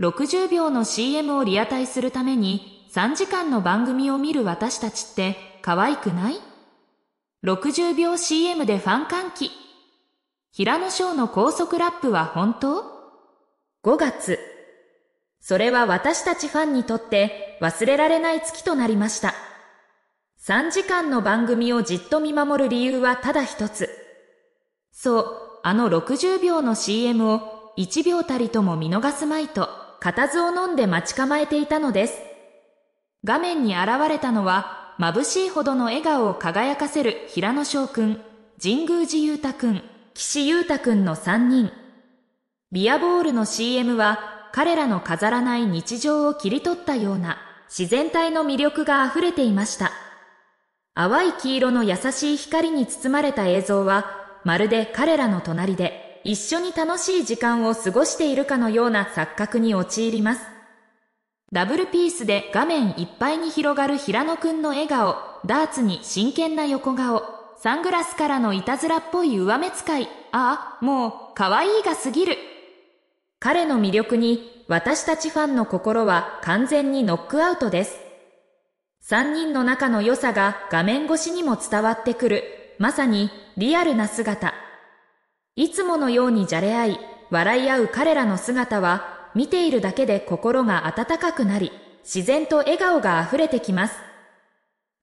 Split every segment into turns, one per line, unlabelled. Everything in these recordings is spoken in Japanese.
60秒の CM をリアタイするために3時間の番組を見る私たちって可愛くない ?60 秒 CM でファン歓喜。平野翔の高速ラップは本当 ?5 月。それは私たちファンにとって忘れられない月となりました。3時間の番組をじっと見守る理由はただ一つ。そう、あの60秒の CM を1秒たりとも見逃すまいと。固唾を飲んで待ち構えていたのです。画面に現れたのは、眩しいほどの笑顔を輝かせる平野翔くん、神宮寺裕太くん、岸優太くんの3人。ビアボールの CM は、彼らの飾らない日常を切り取ったような、自然体の魅力が溢れていました。淡い黄色の優しい光に包まれた映像は、まるで彼らの隣で、一緒に楽しい時間を過ごしているかのような錯覚に陥ります。ダブルピースで画面いっぱいに広がる平野くんの笑顔、ダーツに真剣な横顔、サングラスからのいたずらっぽい上目使い、ああ、もう、可愛いが過ぎる。彼の魅力に、私たちファンの心は完全にノックアウトです。3人の中の良さが画面越しにも伝わってくる、まさにリアルな姿。いつものようにじゃれ合い、笑い合う彼らの姿は、見ているだけで心が温かくなり、自然と笑顔が溢れてきます。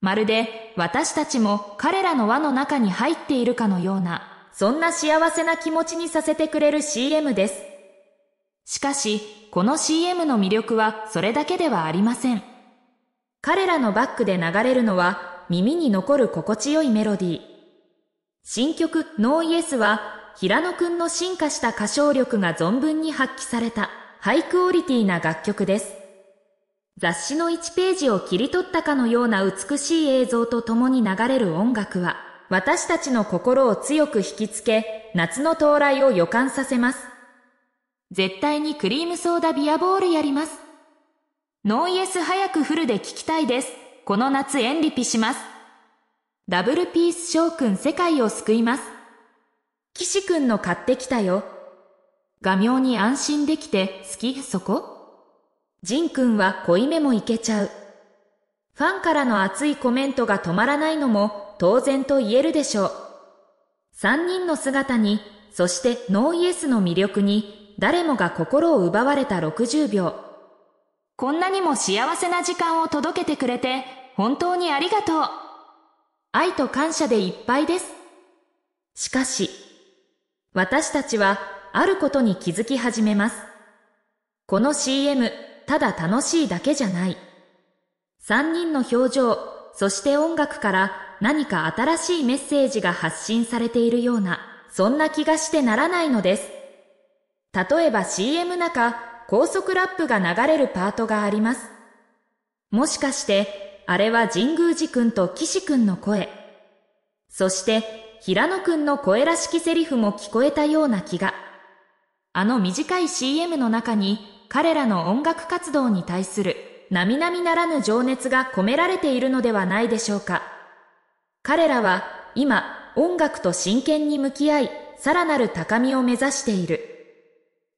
まるで私たちも彼らの輪の中に入っているかのような、そんな幸せな気持ちにさせてくれる CM です。しかし、この CM の魅力はそれだけではありません。彼らのバックで流れるのは耳に残る心地よいメロディー。新曲 No Yes は平野くんの進化した歌唱力が存分に発揮されたハイクオリティな楽曲です。雑誌の1ページを切り取ったかのような美しい映像と共に流れる音楽は、私たちの心を強く引きつけ、夏の到来を予感させます。絶対にクリームソーダビアボールやります。ノーイエス早くフルで聞きたいです。この夏エンリピします。ダブルピース翔くん世界を救います。岸くんの買ってきたよ。画妙に安心できて好きそこジンくんは濃いめもいけちゃう。ファンからの熱いコメントが止まらないのも当然と言えるでしょう。三人の姿に、そしてノーイエスの魅力に、誰もが心を奪われた60秒。こんなにも幸せな時間を届けてくれて、本当にありがとう。愛と感謝でいっぱいです。しかし、私たちはあることに気づき始めます。この CM、ただ楽しいだけじゃない。三人の表情、そして音楽から何か新しいメッセージが発信されているような、そんな気がしてならないのです。例えば CM 中、高速ラップが流れるパートがあります。もしかして、あれは神宮寺くんと岸くんの声。そして、平野くんの声らしきセリフも聞こえたような気が。あの短い CM の中に彼らの音楽活動に対する並々ならぬ情熱が込められているのではないでしょうか。彼らは今音楽と真剣に向き合い、さらなる高みを目指している。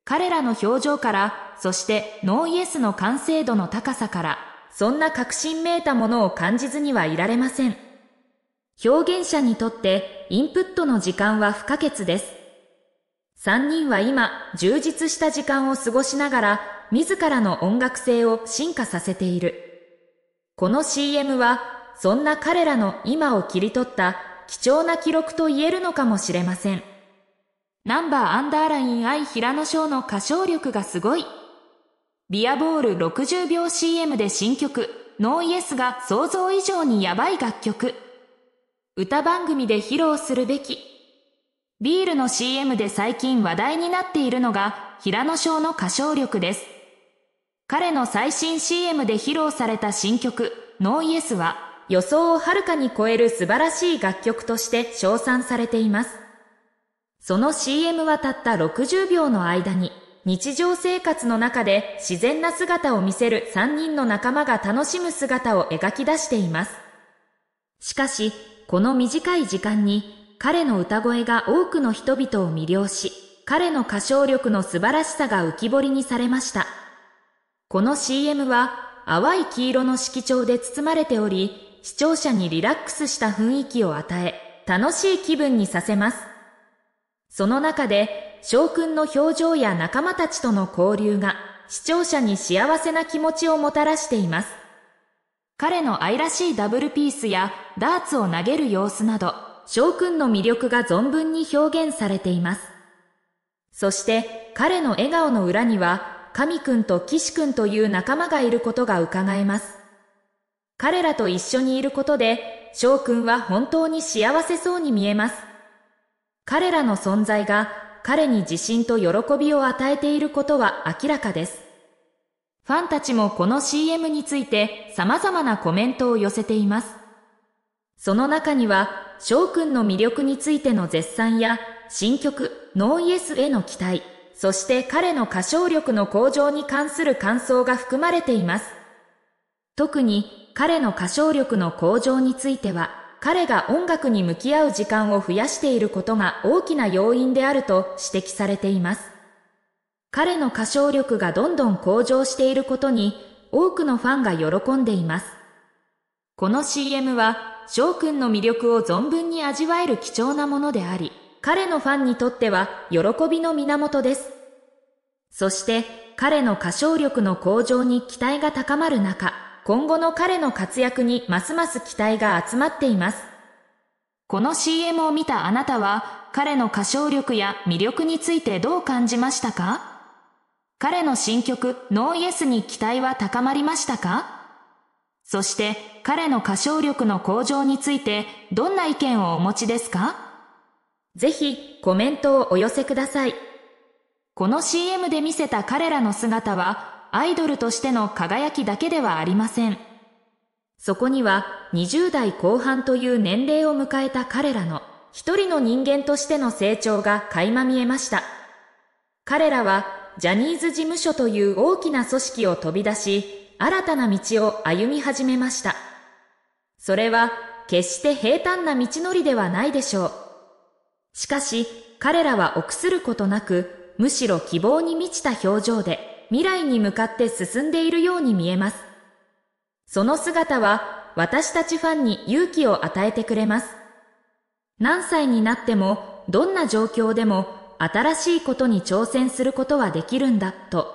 彼らの表情から、そしてノーイエスの完成度の高さから、そんな確信めいたものを感じずにはいられません。表現者にとってインプットの時間は不可欠です。3人は今、充実した時間を過ごしながら、自らの音楽性を進化させている。この CM は、そんな彼らの今を切り取った貴重な記録と言えるのかもしれません。ナンバーアンダーライン愛平野翔の歌唱力がすごい。ビアボール60秒 CM で新曲、ノーイエスが想像以上にやばい楽曲。歌番組で披露するべき。ビールの CM で最近話題になっているのが平野翔の歌唱力です。彼の最新 CM で披露された新曲、ノーイエスは予想をはるかに超える素晴らしい楽曲として称賛されています。その CM はたった60秒の間に、日常生活の中で自然な姿を見せる3人の仲間が楽しむ姿を描き出しています。しかし、この短い時間に彼の歌声が多くの人々を魅了し、彼の歌唱力の素晴らしさが浮き彫りにされました。この CM は淡い黄色の色調で包まれており、視聴者にリラックスした雰囲気を与え、楽しい気分にさせます。その中で、将軍の表情や仲間たちとの交流が、視聴者に幸せな気持ちをもたらしています。彼の愛らしいダブルピースやダーツを投げる様子など、翔くんの魅力が存分に表現されています。そして彼の笑顔の裏には、神くんと岸くんという仲間がいることが伺えます。彼らと一緒にいることで、翔くんは本当に幸せそうに見えます。彼らの存在が彼に自信と喜びを与えていることは明らかです。ファンたちもこの CM について様々なコメントを寄せています。その中には、翔くんの魅力についての絶賛や、新曲、ノーイエスへの期待、そして彼の歌唱力の向上に関する感想が含まれています。特に彼の歌唱力の向上については、彼が音楽に向き合う時間を増やしていることが大きな要因であると指摘されています。彼の歌唱力がどんどん向上していることに多くのファンが喜んでいます。この CM は翔くんの魅力を存分に味わえる貴重なものであり、彼のファンにとっては喜びの源です。そして彼の歌唱力の向上に期待が高まる中、今後の彼の活躍にますます期待が集まっています。この CM を見たあなたは彼の歌唱力や魅力についてどう感じましたか彼の新曲ノーイエスに期待は高まりましたかそして彼の歌唱力の向上についてどんな意見をお持ちですかぜひコメントをお寄せください。この CM で見せた彼らの姿はアイドルとしての輝きだけではありません。そこには20代後半という年齢を迎えた彼らの一人の人間としての成長が垣間見えました。彼らはジャニーズ事務所という大きな組織を飛び出し、新たな道を歩み始めました。それは決して平坦な道のりではないでしょう。しかし、彼らは臆することなく、むしろ希望に満ちた表情で、未来に向かって進んでいるように見えます。その姿は、私たちファンに勇気を与えてくれます。何歳になっても、どんな状況でも、新しいことに挑戦することはできるんだと、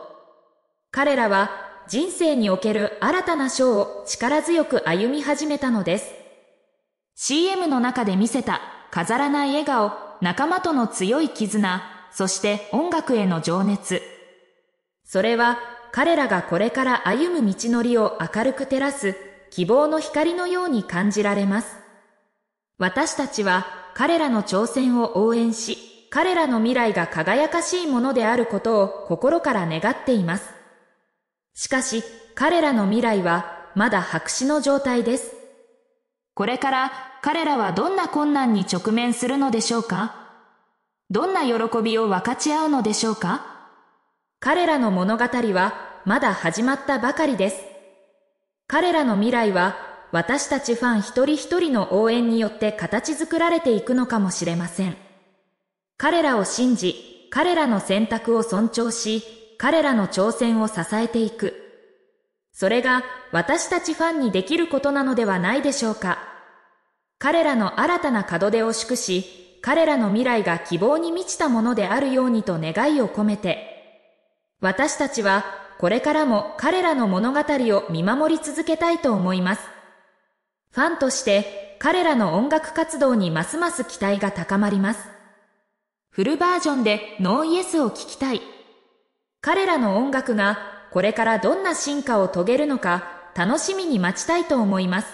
彼らは人生における新たな章を力強く歩み始めたのです。CM の中で見せた飾らない笑顔、仲間との強い絆、そして音楽への情熱。それは彼らがこれから歩む道のりを明るく照らす希望の光のように感じられます。私たちは彼らの挑戦を応援し、彼らの未来が輝かしいものであることを心から願っています。しかし、彼らの未来はまだ白紙の状態です。これから彼らはどんな困難に直面するのでしょうかどんな喜びを分かち合うのでしょうか彼らの物語はまだ始まったばかりです。彼らの未来は私たちファン一人一人の応援によって形作られていくのかもしれません。彼らを信じ、彼らの選択を尊重し、彼らの挑戦を支えていく。それが私たちファンにできることなのではないでしょうか。彼らの新たな門出を祝し、彼らの未来が希望に満ちたものであるようにと願いを込めて、私たちはこれからも彼らの物語を見守り続けたいと思います。ファンとして彼らの音楽活動にますます期待が高まります。フルバージョンでノーイエスを聞きたい。彼らの音楽がこれからどんな進化を遂げるのか楽しみに待ちたいと思います。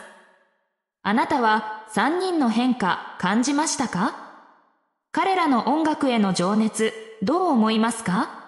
あなたは3人の変化感じましたか彼らの音楽への情熱どう思いますか